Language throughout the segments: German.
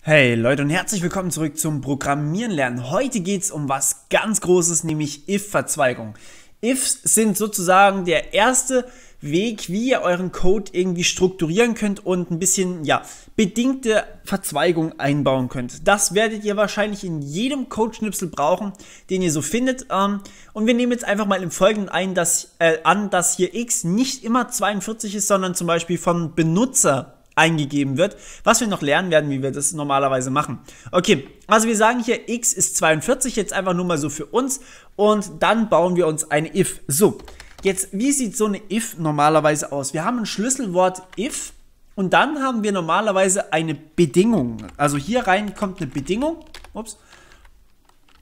Hey Leute und herzlich willkommen zurück zum Programmieren lernen. Heute geht es um was ganz Großes, nämlich If-Verzweigung. Ifs sind sozusagen der erste Weg, wie ihr euren Code irgendwie strukturieren könnt und ein bisschen, ja, bedingte Verzweigung einbauen könnt. Das werdet ihr wahrscheinlich in jedem Codeschnipsel brauchen, den ihr so findet. Ähm, und wir nehmen jetzt einfach mal im Folgenden ein, dass, äh, an, dass hier x nicht immer 42 ist, sondern zum Beispiel von Benutzer eingegeben wird. Was wir noch lernen werden, wie wir das normalerweise machen. Okay, also wir sagen hier x ist 42, jetzt einfach nur mal so für uns und dann bauen wir uns eine if. So, jetzt wie sieht so eine if normalerweise aus? Wir haben ein Schlüsselwort if und dann haben wir normalerweise eine Bedingung. Also hier rein kommt eine Bedingung. Ups.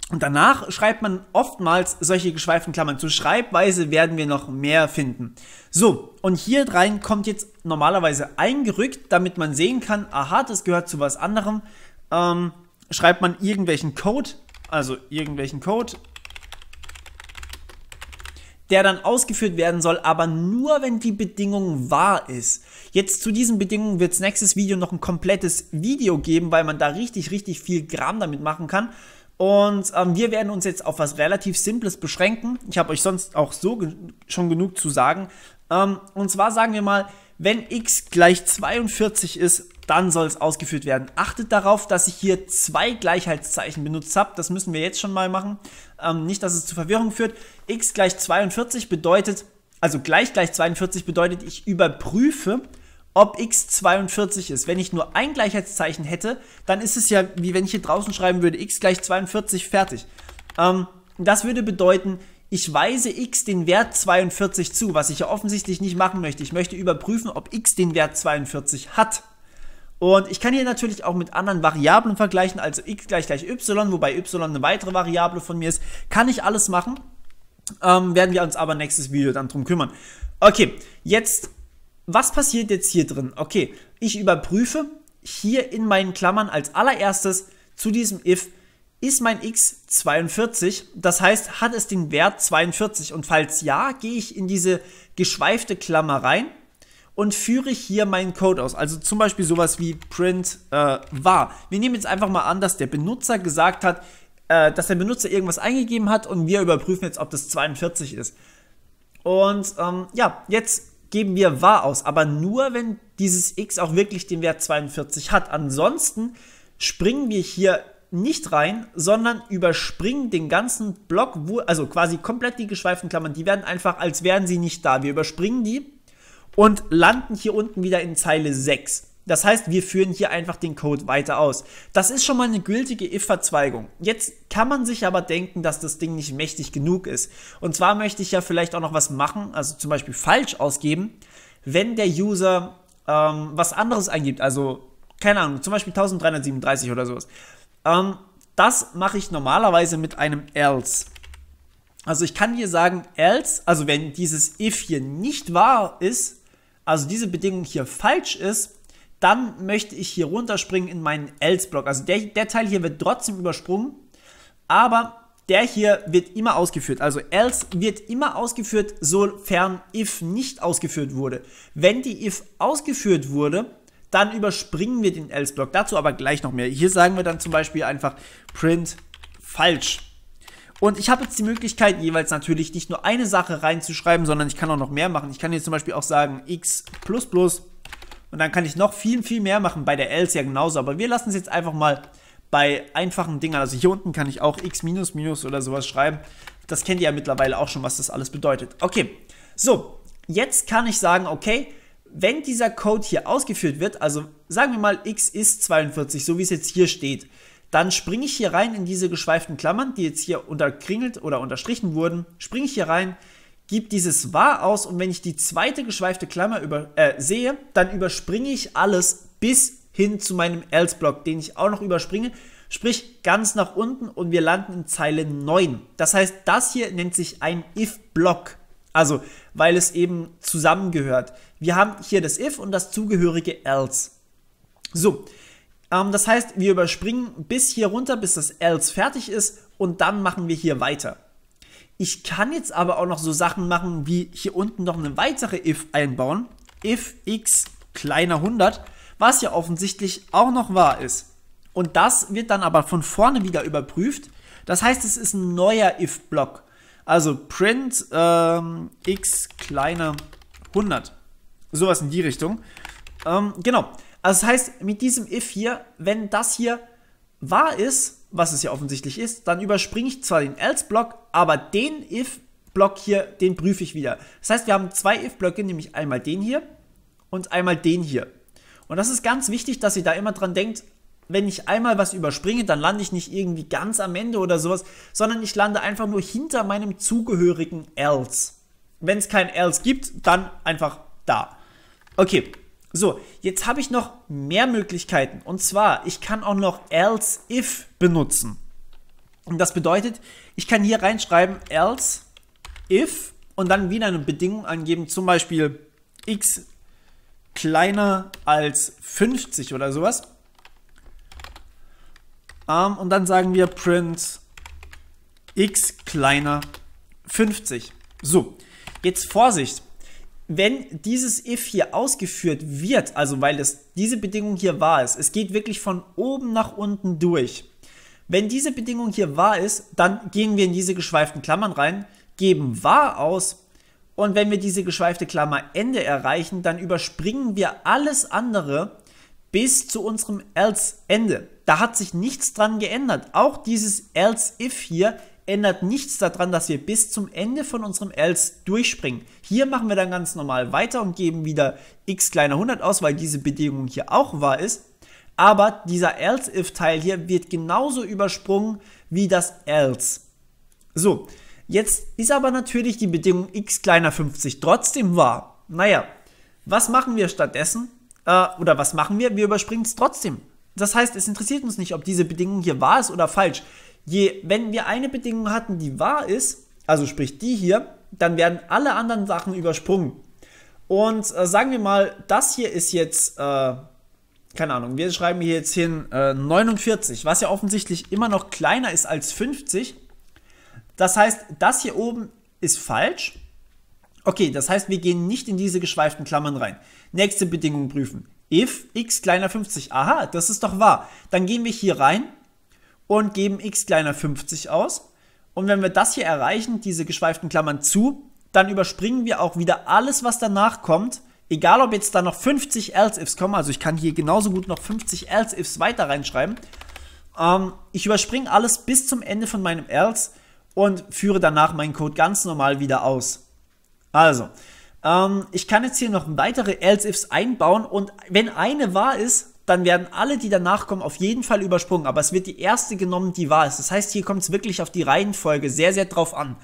Und danach schreibt man oftmals solche geschweiften Klammern. Zur Schreibweise werden wir noch mehr finden. So, und hier rein kommt jetzt normalerweise eingerückt, damit man sehen kann, aha, das gehört zu was anderem. Ähm, schreibt man irgendwelchen Code, also irgendwelchen Code, der dann ausgeführt werden soll, aber nur wenn die Bedingung wahr ist. Jetzt zu diesen Bedingungen wird es nächstes Video noch ein komplettes Video geben, weil man da richtig, richtig viel Gramm damit machen kann. Und ähm, wir werden uns jetzt auf was relativ Simples beschränken. Ich habe euch sonst auch so ge schon genug zu sagen. Ähm, und zwar sagen wir mal, wenn x gleich 42 ist, dann soll es ausgeführt werden. Achtet darauf, dass ich hier zwei Gleichheitszeichen benutzt habe. Das müssen wir jetzt schon mal machen. Ähm, nicht, dass es zu Verwirrung führt. x gleich 42 bedeutet, also gleich gleich 42 bedeutet, ich überprüfe, ob x 42 ist. Wenn ich nur ein Gleichheitszeichen hätte, dann ist es ja, wie wenn ich hier draußen schreiben würde, x gleich 42, fertig. Ähm, das würde bedeuten, ich weise x den Wert 42 zu, was ich ja offensichtlich nicht machen möchte. Ich möchte überprüfen, ob x den Wert 42 hat. Und ich kann hier natürlich auch mit anderen Variablen vergleichen, also x gleich gleich y, wobei y eine weitere Variable von mir ist. Kann ich alles machen, ähm, werden wir uns aber nächstes Video dann drum kümmern. Okay, jetzt, was passiert jetzt hier drin? Okay, ich überprüfe hier in meinen Klammern als allererstes zu diesem if, ist mein x 42? Das heißt, hat es den Wert 42? Und falls ja, gehe ich in diese geschweifte Klammer rein und führe hier meinen Code aus. Also zum Beispiel sowas wie print äh, var. Wir nehmen jetzt einfach mal an, dass der Benutzer gesagt hat, äh, dass der Benutzer irgendwas eingegeben hat und wir überprüfen jetzt, ob das 42 ist. Und ähm, ja, jetzt geben wir var aus, aber nur, wenn dieses x auch wirklich den Wert 42 hat. Ansonsten springen wir hier nicht rein, sondern überspringen den ganzen Block, wo, also quasi komplett die geschweiften Klammern, die werden einfach, als wären sie nicht da. Wir überspringen die und landen hier unten wieder in Zeile 6. Das heißt, wir führen hier einfach den Code weiter aus. Das ist schon mal eine gültige if-Verzweigung. Jetzt kann man sich aber denken, dass das Ding nicht mächtig genug ist. Und zwar möchte ich ja vielleicht auch noch was machen, also zum Beispiel falsch ausgeben, wenn der User ähm, was anderes eingibt, also keine Ahnung, zum Beispiel 1337 oder sowas. Ähm, das mache ich normalerweise mit einem else. Also ich kann hier sagen else, also wenn dieses if hier nicht wahr ist, also diese Bedingung hier falsch ist, dann möchte ich hier runterspringen in meinen else-Block. Also der, der Teil hier wird trotzdem übersprungen, aber der hier wird immer ausgeführt. Also else wird immer ausgeführt, sofern if nicht ausgeführt wurde. Wenn die if ausgeführt wurde, dann überspringen wir den Else-Block. Dazu aber gleich noch mehr. Hier sagen wir dann zum Beispiel einfach Print falsch. Und ich habe jetzt die Möglichkeit, jeweils natürlich nicht nur eine Sache reinzuschreiben, sondern ich kann auch noch mehr machen. Ich kann hier zum Beispiel auch sagen x plus plus und dann kann ich noch viel, viel mehr machen. Bei der Else ja genauso, aber wir lassen es jetzt einfach mal bei einfachen Dingern. Also hier unten kann ich auch x minus minus oder sowas schreiben. Das kennt ihr ja mittlerweile auch schon, was das alles bedeutet. Okay, so, jetzt kann ich sagen, okay, wenn dieser Code hier ausgeführt wird, also sagen wir mal x ist 42, so wie es jetzt hier steht, dann springe ich hier rein in diese geschweiften Klammern, die jetzt hier unterkringelt oder unterstrichen wurden, springe ich hier rein, gebe dieses var aus und wenn ich die zweite geschweifte Klammer über, äh, sehe, dann überspringe ich alles bis hin zu meinem else-Block, den ich auch noch überspringe, sprich ganz nach unten und wir landen in Zeile 9. Das heißt, das hier nennt sich ein if-Block. Also weil es eben zusammengehört. Wir haben hier das if und das zugehörige else. So, ähm, das heißt, wir überspringen bis hier runter, bis das else fertig ist und dann machen wir hier weiter. Ich kann jetzt aber auch noch so Sachen machen, wie hier unten noch eine weitere if einbauen. If x kleiner 100, was ja offensichtlich auch noch wahr ist. Und das wird dann aber von vorne wieder überprüft. Das heißt, es ist ein neuer if-Block. Also print ähm, x kleiner 100. Sowas in die Richtung. Ähm, genau. Also das heißt, mit diesem if hier, wenn das hier wahr ist, was es ja offensichtlich ist, dann überspringe ich zwar den else-Block, aber den if-Block hier, den prüfe ich wieder. Das heißt, wir haben zwei if-Blöcke, nämlich einmal den hier und einmal den hier. Und das ist ganz wichtig, dass ihr da immer dran denkt, wenn ich einmal was überspringe, dann lande ich nicht irgendwie ganz am Ende oder sowas, sondern ich lande einfach nur hinter meinem zugehörigen else. Wenn es kein else gibt, dann einfach da. Okay, so, jetzt habe ich noch mehr Möglichkeiten. Und zwar, ich kann auch noch else if benutzen. Und das bedeutet, ich kann hier reinschreiben else if und dann wieder eine Bedingung angeben, zum Beispiel x kleiner als 50 oder sowas. Um, und dann sagen wir print x kleiner 50. So, jetzt Vorsicht. Wenn dieses if hier ausgeführt wird, also weil es diese Bedingung hier wahr ist, es geht wirklich von oben nach unten durch. Wenn diese Bedingung hier wahr ist, dann gehen wir in diese geschweiften Klammern rein, geben wahr aus und wenn wir diese geschweifte Klammer Ende erreichen, dann überspringen wir alles andere bis zu unserem else Ende. Da hat sich nichts dran geändert. Auch dieses else if hier ändert nichts daran, dass wir bis zum Ende von unserem else durchspringen. Hier machen wir dann ganz normal weiter und geben wieder x kleiner 100 aus, weil diese Bedingung hier auch wahr ist. Aber dieser else-if-Teil hier wird genauso übersprungen wie das else. So, jetzt ist aber natürlich die Bedingung x kleiner 50 trotzdem wahr. Naja, was machen wir stattdessen? Äh, oder was machen wir? Wir überspringen es trotzdem. Das heißt, es interessiert uns nicht, ob diese Bedingung hier wahr ist oder falsch. Je, wenn wir eine Bedingung hatten, die wahr ist, also sprich die hier, dann werden alle anderen Sachen übersprungen. Und äh, sagen wir mal, das hier ist jetzt, äh, keine Ahnung, wir schreiben hier jetzt hin äh, 49, was ja offensichtlich immer noch kleiner ist als 50. Das heißt, das hier oben ist falsch. Okay, das heißt, wir gehen nicht in diese geschweiften Klammern rein. Nächste Bedingung prüfen if x kleiner 50. Aha, das ist doch wahr. Dann gehen wir hier rein und geben x kleiner 50 aus. Und wenn wir das hier erreichen, diese geschweiften Klammern zu, dann überspringen wir auch wieder alles, was danach kommt. Egal, ob jetzt da noch 50 Else-Ifs kommen, also ich kann hier genauso gut noch 50 Else-Ifs weiter reinschreiben. Ähm, ich überspringe alles bis zum Ende von meinem Else und führe danach meinen Code ganz normal wieder aus. Also, ähm, ich kann jetzt hier noch weitere Else-Ifs einbauen und wenn eine wahr ist, dann werden alle, die danach kommen, auf jeden Fall übersprungen. Aber es wird die erste genommen, die wahr ist. Das heißt, hier kommt es wirklich auf die Reihenfolge sehr, sehr drauf an.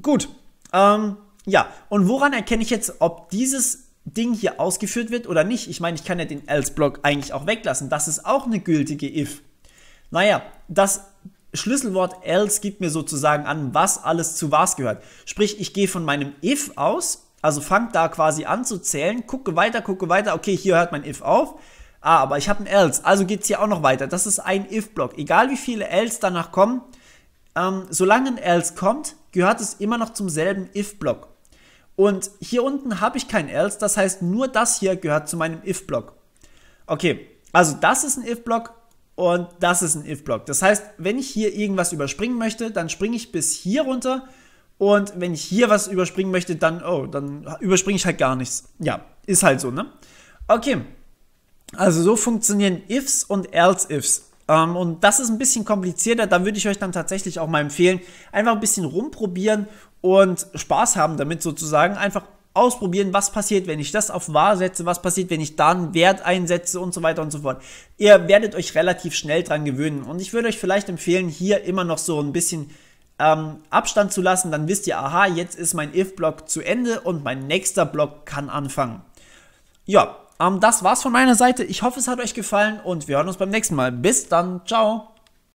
Gut. Ähm, ja, und woran erkenne ich jetzt, ob dieses Ding hier ausgeführt wird oder nicht? Ich meine, ich kann ja den else-Block eigentlich auch weglassen. Das ist auch eine gültige if. Naja, das Schlüsselwort else gibt mir sozusagen an, was alles zu was gehört. Sprich, ich gehe von meinem if aus also fangt da quasi an zu zählen, gucke weiter, gucke weiter, okay, hier hört mein if auf. Ah, aber ich habe ein else, also geht's hier auch noch weiter. Das ist ein if-Block. Egal wie viele else danach kommen, ähm, solange ein else kommt, gehört es immer noch zum selben if-Block. Und hier unten habe ich kein else, das heißt nur das hier gehört zu meinem if-Block. Okay, also das ist ein if-Block und das ist ein if-Block. Das heißt, wenn ich hier irgendwas überspringen möchte, dann springe ich bis hier runter und wenn ich hier was überspringen möchte, dann, oh, dann überspringe ich halt gar nichts. Ja, ist halt so, ne? Okay. Also so funktionieren Ifs und Else-Ifs. Ähm, und das ist ein bisschen komplizierter. Da würde ich euch dann tatsächlich auch mal empfehlen, einfach ein bisschen rumprobieren und Spaß haben damit sozusagen. Einfach ausprobieren, was passiert, wenn ich das auf wahr setze, was passiert, wenn ich da einen Wert einsetze und so weiter und so fort. Ihr werdet euch relativ schnell dran gewöhnen. Und ich würde euch vielleicht empfehlen, hier immer noch so ein bisschen ähm, Abstand zu lassen, dann wisst ihr, aha, jetzt ist mein If-Block zu Ende und mein nächster Block kann anfangen. Ja, ähm, das war's von meiner Seite. Ich hoffe, es hat euch gefallen und wir hören uns beim nächsten Mal. Bis dann, ciao.